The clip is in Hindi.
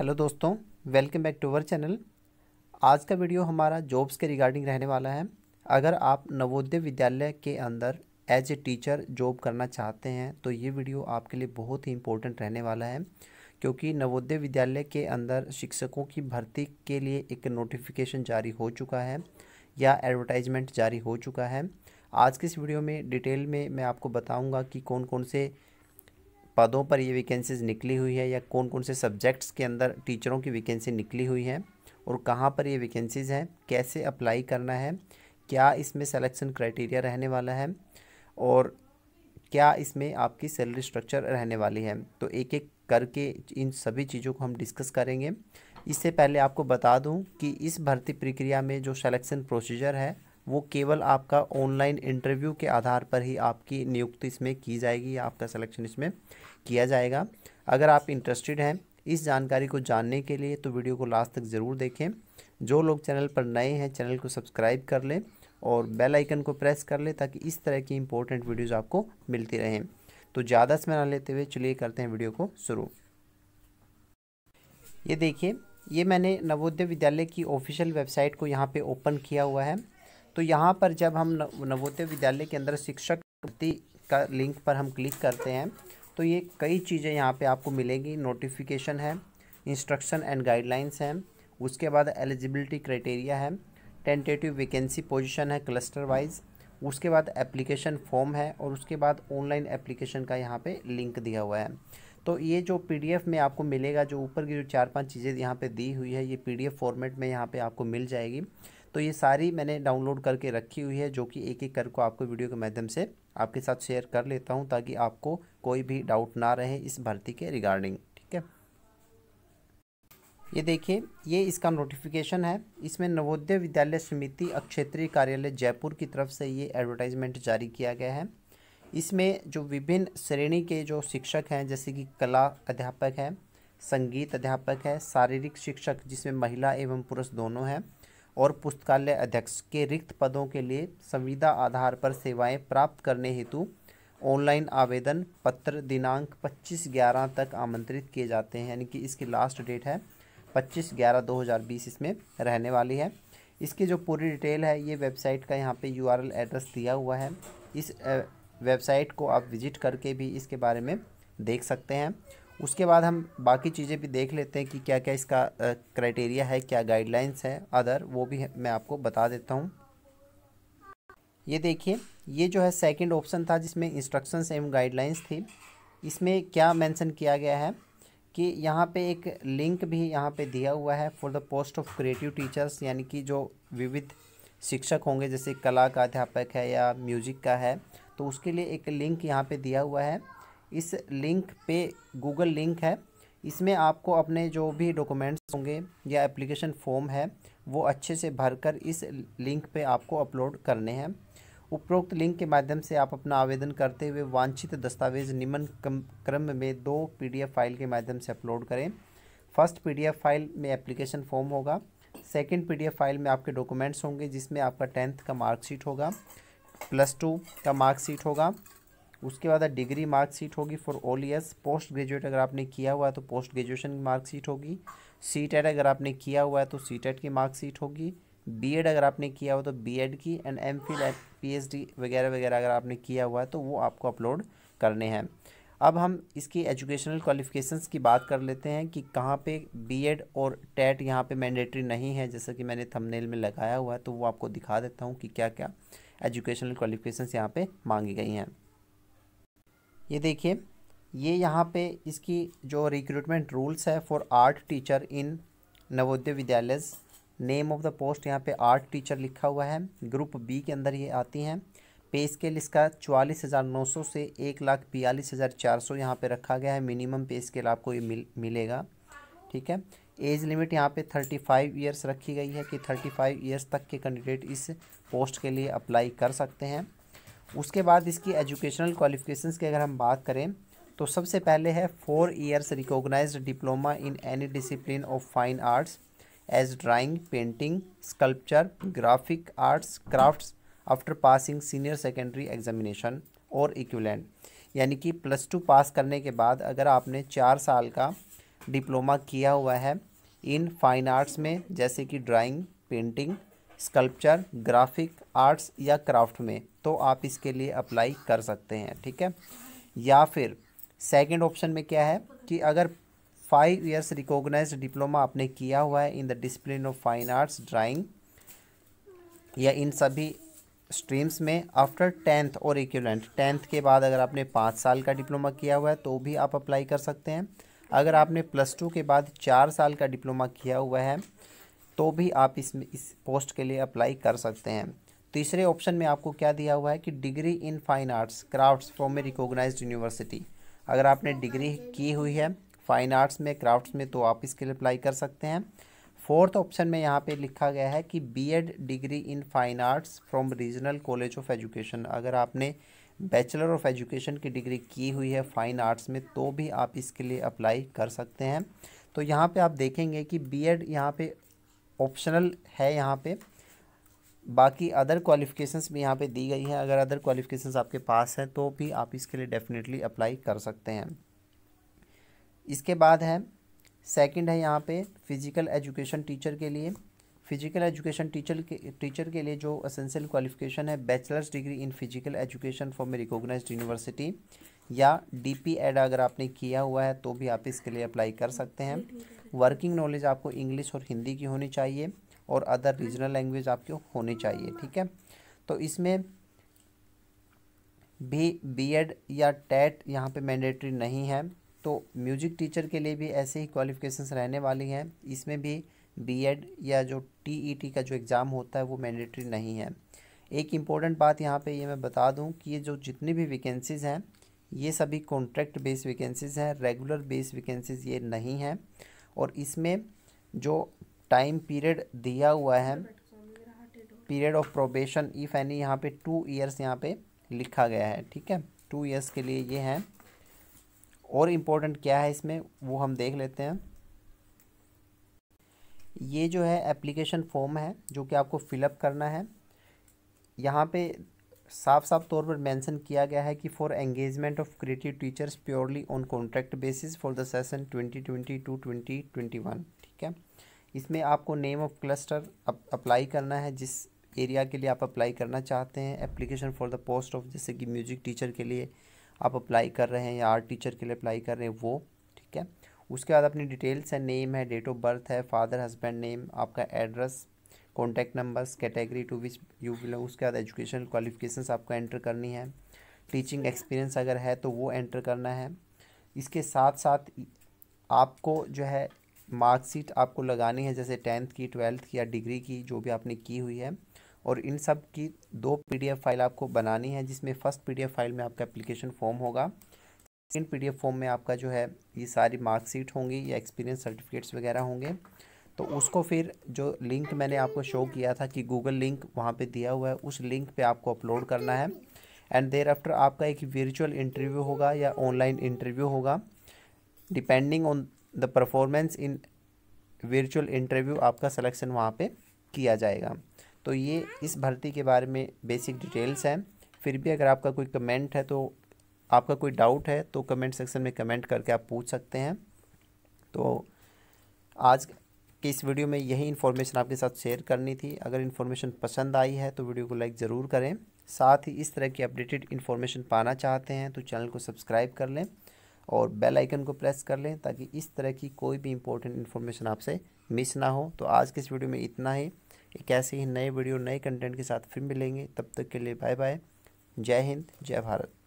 हेलो दोस्तों welcome back to our channel आज का वीडियो हमारा जॉब्स के रिगार्डिंग रहने वाला है अगर आप नवोदय विद्यालय के अंदर एज ए टीचर जॉब करना चाहते हैं तो ये वीडियो आपके लिए बहुत ही इम्पोर्टेंट रहने वाला है क्योंकि नवोदय विद्यालय के अंदर शिक्षकों की भर्ती के लिए एक नोटिफिकेशन जारी हो चुका है या एडवर्टाइजमेंट जारी हो चुका है आज के इस वीडियो में डिटेल में मैं आपको बताऊँगा कि कौन कौन से पदों पर ये वैकेंसीज़ निकली हुई है या कौन कौन से सब्जेक्ट्स के अंदर टीचरों की वैकेंसी निकली हुई है और कहाँ पर ये वैकेंसीज़ हैं कैसे अप्लाई करना है क्या इसमें सेलेक्शन क्राइटेरिया रहने वाला है और क्या इसमें आपकी सैलरी स्ट्रक्चर रहने वाली है तो एक एक करके इन सभी चीज़ों को हम डिस्कस करेंगे इससे पहले आपको बता दूं कि इस भर्ती प्रक्रिया में जो सेलेक्शन प्रोसीजर है वो केवल आपका ऑनलाइन इंटरव्यू के आधार पर ही आपकी नियुक्ति इसमें की जाएगी या आपका सिलेक्शन इसमें किया जाएगा अगर आप इंटरेस्टेड हैं इस जानकारी को जानने के लिए तो वीडियो को लास्ट तक ज़रूर देखें जो लोग चैनल पर नए हैं चैनल को सब्सक्राइब कर लें और बेल आइकन को प्रेस कर लें ताकि इस तरह की इंपॉर्टेंट वीडियोज़ आपको मिलती रहें तो ज़्यादा समय ना लेते हुए चलिए करते हैं वीडियो को शुरू ये देखिए ये मैंने नवोदय विद्यालय की ऑफिशियल वेबसाइट को यहाँ पे ओपन किया हुआ है तो यहाँ पर जब हम नवोदय विद्यालय के अंदर शिक्षक का लिंक पर हम क्लिक करते हैं तो ये कई चीज़ें यहाँ पे आपको मिलेंगी नोटिफिकेशन है इंस्ट्रक्शन एंड गाइडलाइंस हैं उसके बाद एलिजिबिलिटी क्राइटेरिया है टेंटेटिव वैकेंसी पोजीशन है क्लस्टर वाइज उसके बाद एप्लीकेशन फॉर्म है और उसके बाद ऑनलाइन एप्लीकेशन का यहाँ पे लिंक दिया हुआ है तो ये जो पीडीएफ में आपको मिलेगा जो ऊपर की जो चार पांच चीज़ें यहाँ पे दी हुई है ये पीडीएफ फॉर्मेट में यहाँ पे आपको मिल जाएगी तो ये सारी मैंने डाउनलोड करके रखी हुई है जो कि एक एक कर को आपको वीडियो के माध्यम से आपके साथ शेयर कर लेता हूँ ताकि आपको कोई भी डाउट ना रहे इस भर्ती के रिगार्डिंग ठीक है ये देखिए ये इसका नोटिफिकेशन है इसमें नवोदय विद्यालय समिति अक्षेत्रीय कार्यालय जयपुर की तरफ से ये एडवर्टाइजमेंट जारी किया गया है इसमें जो विभिन्न श्रेणी के जो शिक्षक हैं जैसे कि कला अध्यापक है संगीत अध्यापक है शारीरिक शिक्षक जिसमें महिला एवं पुरुष दोनों हैं और पुस्तकालय अध्यक्ष के रिक्त पदों के लिए संविदा आधार पर सेवाएं प्राप्त करने हेतु ऑनलाइन आवेदन पत्र दिनांक 25 ग्यारह तक आमंत्रित किए जाते हैं यानी कि इसकी लास्ट डेट है 25 ग्यारह 2020 इसमें रहने वाली है इसकी जो पूरी डिटेल है ये वेबसाइट का यहाँ पे यूआरएल एड्रेस दिया हुआ है इस वेबसाइट को आप विजिट करके भी इसके बारे में देख सकते हैं उसके बाद हम बाकी चीज़ें भी देख लेते हैं कि क्या क्या इसका क्राइटेरिया है क्या गाइडलाइंस है अदर वो भी मैं आपको बता देता हूँ ये देखिए ये जो है सेकंड ऑप्शन था जिसमें इंस्ट्रक्शंस एवं गाइडलाइंस थी इसमें क्या मेंशन किया गया है कि यहाँ पे एक लिंक भी यहाँ पे दिया हुआ है for the post of creative teachers यानी कि जो विविध शिक्षक होंगे जैसे कला का अध्यापक है या म्यूजिक का है तो उसके लिए एक लिंक यहाँ पे दिया हुआ है इस लिंक पे गूगल लिंक है इसमें आपको अपने जो भी डॉक्यूमेंट्स होंगे या एप्लीकेशन फॉर्म है वो अच्छे से भरकर इस लिंक पे आपको अपलोड करने हैं उपरोक्त लिंक के माध्यम से आप अपना आवेदन करते हुए वांछित दस्तावेज निम्न क्रम में दो पीडीएफ फाइल के माध्यम से अपलोड करें फर्स्ट पीडीएफ फाइल में एप्लीकेशन फॉर्म होगा सेकंड पीडीएफ फाइल में आपके डॉक्यूमेंट्स होंगे जिसमें आपका टेंथ का मार्कशीट होगा प्लस टू का मार्कशीट होगा उसके बाद डिग्री मार्कशीट होगी for all years post graduate अगर आपने किया हुआ है तो पोस्ट ग्रेजुएशन की मार्कशीट होगी सी टेट अगर आपने किया हुआ है तो सी टेट की मार्कशीट होगी बी एड अगर आपने किया हुआ तो बी एड की and M Phil P H D वगैरह वगैरह अगर आपने किया हुआ है तो वो आपको अपलोड करने हैं अब हम इसकी एजुकेशनल क्वालिफिकेशंस की बात कर लेते हैं कि कहाँ पे बीएड और टेट यहाँ पे मैंडेटरी नहीं है जैसा कि मैंने थंबनेल में लगाया हुआ है तो वो आपको दिखा देता हूँ कि क्या क्या एजुकेशनल क्वालिफिकेशंस यहाँ पे मांगी गई हैं ये देखिए ये यहाँ पे इसकी जो रिक्रूटमेंट रूल्स है for art teacher in Navodaya Vidyalaya name of the post यहाँ पे आर्ट टीचर लिखा हुआ है ग्रुप बी के अंदर ये आती हैं पे स्केल इसका चवालीस हज़ार नौ सौ से एक लाख बयालीस हज़ार चार सौ यहाँ पर रखा गया है मिनिमम पे स्केल आपको ये मिल मिलेगा ठीक है एज लिमिट यहाँ पे थर्टी फाइव ईयर्स रखी गई है कि थर्टी फाइव ईयर्स तक के कैंडिडेट इस पोस्ट के लिए अप्लाई कर सकते हैं उसके बाद इसकी एजुकेशनल क्वालिफिकेशंस की अगर हम बात करें तो सबसे पहले है four years recognised diploma in any discipline of fine arts as drawing painting sculpture graphic arts crafts after passing senior secondary examination और इक्वलेंट यानी कि प्लस टू पास करने के बाद अगर आपने चार साल का डिप्लोमा किया हुआ है इन फाइन आर्ट्स में जैसे कि drawing painting sculpture graphic arts या क्राफ्ट में तो आप इसके लिए अप्लाई कर सकते हैं ठीक है या फिर सेकंड ऑप्शन में क्या है कि अगर फाइव इयर्स रिकॉग्नाइज्ड डिप्लोमा आपने किया हुआ है in the discipline of fine arts drawing या इन सभी स्ट्रीम्स में आफ्टर टेंथ और इक्वलेंट टेंथ के बाद अगर आपने पाँच साल का डिप्लोमा किया हुआ है तो भी आप अप्लाई कर सकते हैं अगर आपने प्लस टू के बाद चार साल का डिप्लोमा किया हुआ है तो भी आप इसमें इस पोस्ट के लिए अप्लाई कर सकते हैं तीसरे ऑप्शन में आपको क्या दिया हुआ है कि degree in fine arts crafts from a recognise university अगर आपने डिग्री की हुई है फाइन आर्ट्स में क्राफ्ट्स में तो आप इसके लिए अप्लाई कर सकते हैं फोर्थ ऑप्शन में यहाँ पे लिखा गया है कि B Ed degree in fine arts from regional college of education अगर आपने बैचलर ऑफ एजुकेशन की डिग्री की हुई है फाइन आर्ट्स में तो भी आप इसके लिए अप्लाई कर सकते हैं तो यहाँ पे आप देखेंगे कि बीएड यहाँ पर ऑप्शनल है यहाँ पे बाकी अदर क्वालिफ़िकेशंस भी यहाँ पे दी गई है अगर अदर क्वालिफ़िकेशंस आपके पास हैं तो भी आप इसके लिए डेफिनेटली अप्लाई कर सकते हैं इसके बाद है सेकंड है यहाँ पे फिज़िकल एजुकेशन टीचर के लिए फिज़िकल एजुकेशन टीचर के टीचर के लिए जो असेंशियल क्वालिफिकेशन है bachelor's degree in physical education for recognise university या डी पी एड अगर आपने किया हुआ है तो भी आप इसके लिए अप्लाई कर सकते हैं वर्किंग नॉलेज आपको इंग्लिश और हिंदी की होनी चाहिए और अदर रीजनल लैंग्वेज आपकी होनी चाहिए ठीक है तो इसमें भी बीएड या टेट e यहाँ पे मैंडेटरी नहीं है तो म्यूजिक टीचर के लिए भी ऐसे ही क्वालिफिकेशंस रहने वाली हैं इसमें भी बीएड या जो टीईटी e का जो एग्ज़ाम होता है वो मैंडेटरी नहीं है एक इम्पॉर्टेंट बात यहाँ पे ये मैं बता दूँ कि ये जो जितनी भी वैकेंसीज़ हैं ये सभी कॉन्ट्रैक्ट बेस्ड वैकेंसीज़ हैं रेगुलर बेस्ड वैकेंसीज़ ये नहीं हैं और इसमें जो टाइम पीरियड दिया हुआ है period of probation if any यहाँ पे टू ईयर्स यहाँ पे लिखा गया है ठीक है टू ईयर्स के लिए ये है और इम्पोर्टेंट क्या है इसमें वो हम देख लेते हैं ये जो है एप्लीकेशन फॉर्म है जो कि आपको फिलअप करना है यहाँ पे साफ साफ तौर पर मेंशन किया गया है कि for engagement of creative teachers purely on contract basis for the session twenty twenty two twenty twenty one ठीक है इसमें आपको नेम ऑफ क्लस्टर अप्लाई करना है जिस एरिया के लिए आप अप्लाई करना चाहते हैं application for the post of जैसे कि म्यूजिक टीचर के लिए आप अप्लाई कर रहे हैं या आर्ट टीचर के लिए अप्लाई कर रहे हैं वो ठीक है उसके बाद अपनी डिटेल्स है नेम है डेट ऑफ बर्थ है फादर हस्बैंड नेम आपका address contact numbers category to which you belong उसके बाद एजुकेशन क्वालिफिकेशन आपको एंटर करनी है टीचिंग एक्सपीरियंस अगर है तो वो एंटर करना है इसके साथ साथ आपको जो है मार्कशीट आपको लगानी है जैसे टेंथ की ट्वेल्थ की या डिग्री की जो भी आपने की हुई है और इन सब की दो पीडीएफ फाइल आपको बनानी है जिसमें फर्स्ट पीडीएफ फाइल में आपका एप्लीकेशन फॉर्म होगा सेकेंड पीडीएफ फॉर्म में आपका जो है ये सारी मार्कशीट होंगी या एक्सपीरियंस सर्टिफिकेट्स वगैरह होंगे तो उसको फिर जो लिंक मैंने आपको शो किया था कि गूगल लिंक वहाँ पे दिया हुआ है उस लिंक पे आपको अपलोड करना है एंड देर आफ्टर आपका एक वर्चुअल इंटरव्यू होगा या ऑनलाइन इंटरव्यू होगा depending on the performance in virtual interview आपका सिलेक्शन वहाँ पे किया जाएगा तो ये इस भर्ती के बारे में बेसिक डिटेल्स हैं फिर भी अगर आपका कोई कमेंट है तो आपका कोई डाउट है तो कमेंट सेक्शन में कमेंट करके आप पूछ सकते हैं तो आज कि इस वीडियो में यही इन्फॉर्मेशन आपके साथ शेयर करनी थी अगर इन्फॉर्मेशन पसंद आई है तो वीडियो को लाइक ज़रूर करें साथ ही इस तरह की अपडेटेड इन्फॉर्मेशन पाना चाहते हैं तो चैनल को सब्सक्राइब कर लें और बेल आइकन को प्रेस कर लें ताकि इस तरह की कोई भी इंपॉर्टेंट इन्फॉर्मेशन आपसे मिस ना हो तो आज के इस वीडियो में इतना ही एक ऐसे ही नए वीडियो नए कंटेंट के साथ फिर मिलेंगे तब तक के लिए बाय बाय जय हिंद जय भारत